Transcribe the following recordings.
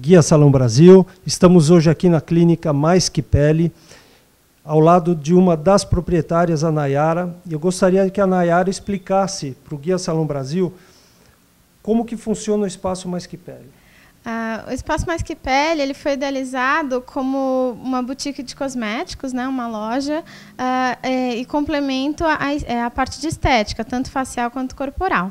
Guia Salão Brasil. Estamos hoje aqui na clínica Mais Que Pele, ao lado de uma das proprietárias, a Nayara. Eu gostaria que a Nayara explicasse para o Guia Salão Brasil como que funciona o Espaço Mais Que Pele. Ah, o Espaço Mais Que Pele ele foi idealizado como uma boutique de cosméticos, né, uma loja, ah, é, e complemento a, é, a parte de estética, tanto facial quanto corporal.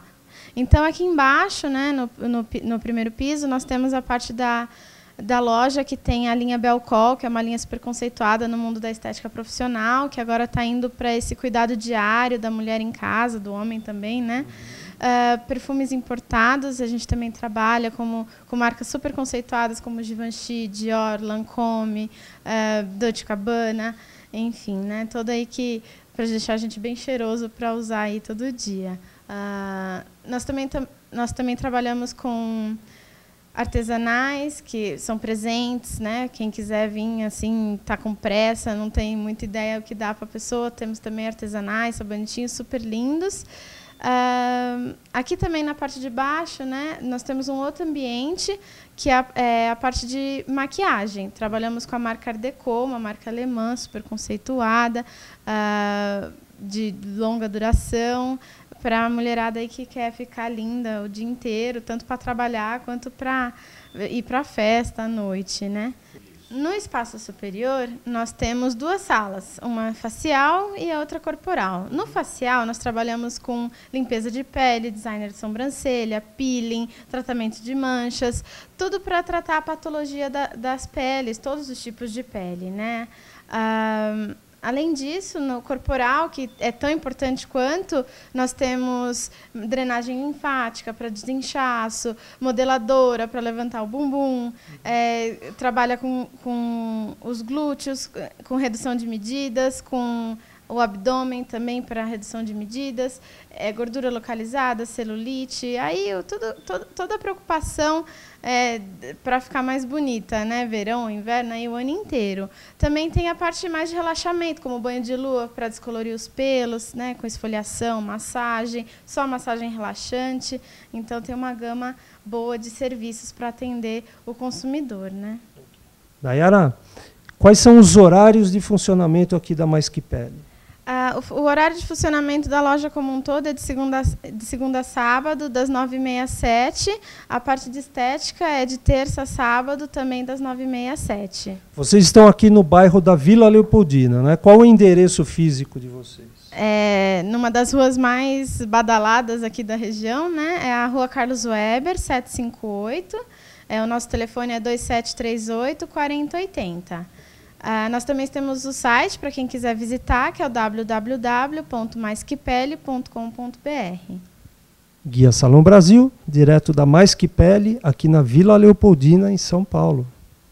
Então, aqui embaixo, né, no, no, no primeiro piso, nós temos a parte da, da loja que tem a linha Belcol, que é uma linha super conceituada no mundo da estética profissional, que agora está indo para esse cuidado diário da mulher em casa, do homem também, né? Uh, perfumes importados, a gente também trabalha como, com marcas super conceituadas como Givenchy, Dior, Lancôme, uh, Dolce Gabbana, enfim, né? Toda aí que para deixar a gente bem cheiroso para usar aí todo dia. Ah, nós, também, nós também trabalhamos com artesanais que são presentes, né? Quem quiser vir assim, tá com pressa, não tem muita ideia o que dá para a pessoa. Temos também artesanais, sabonetinhos super lindos. Uh, aqui também na parte de baixo, né, nós temos um outro ambiente que é a, é a, parte de maquiagem. Trabalhamos com a marca Art Deco, uma marca alemã super conceituada, uh, de longa duração, para a mulherada aí que quer ficar linda o dia inteiro, tanto para trabalhar quanto para ir para festa à noite, né? No espaço superior, nós temos duas salas, uma facial e a outra corporal. No facial, nós trabalhamos com limpeza de pele, designer de sobrancelha, peeling, tratamento de manchas, tudo para tratar a patologia da, das peles, todos os tipos de pele, né? Ah, Além disso, no corporal, que é tão importante quanto, nós temos drenagem linfática para desinchaço, modeladora para levantar o bumbum, é, trabalha com, com os glúteos, com redução de medidas, com o abdômen também para redução de medidas, é, gordura localizada, celulite, aí tudo, todo, toda a preocupação é, para ficar mais bonita, né? Verão, inverno, aí o ano inteiro. Também tem a parte mais de relaxamento, como banho de lua para descolorir os pelos, né? Com esfoliação, massagem, só massagem relaxante. Então tem uma gama boa de serviços para atender o consumidor, né? Dayara, quais são os horários de funcionamento aqui da Mais Que Pele? Ah, o, o, horário de funcionamento da loja como um todo é de segunda, de segunda a sábado, das 9h30 às 7 A parte de estética é de terça a sábado, também das 9h30 às 7 Vocês estão aqui no bairro da Vila Leopoldina, né? Qual o endereço físico de vocês? É, numa das ruas mais badaladas aqui da região, né? É a rua Carlos Weber, 758. É, o nosso telefone é 2738 4080. Uh, nós também temos o site para quem quiser visitar, que é o www.maisquepele.com.br. Guia Salão Brasil, direto da Mais Que Pele, aqui na Vila Leopoldina, em São Paulo.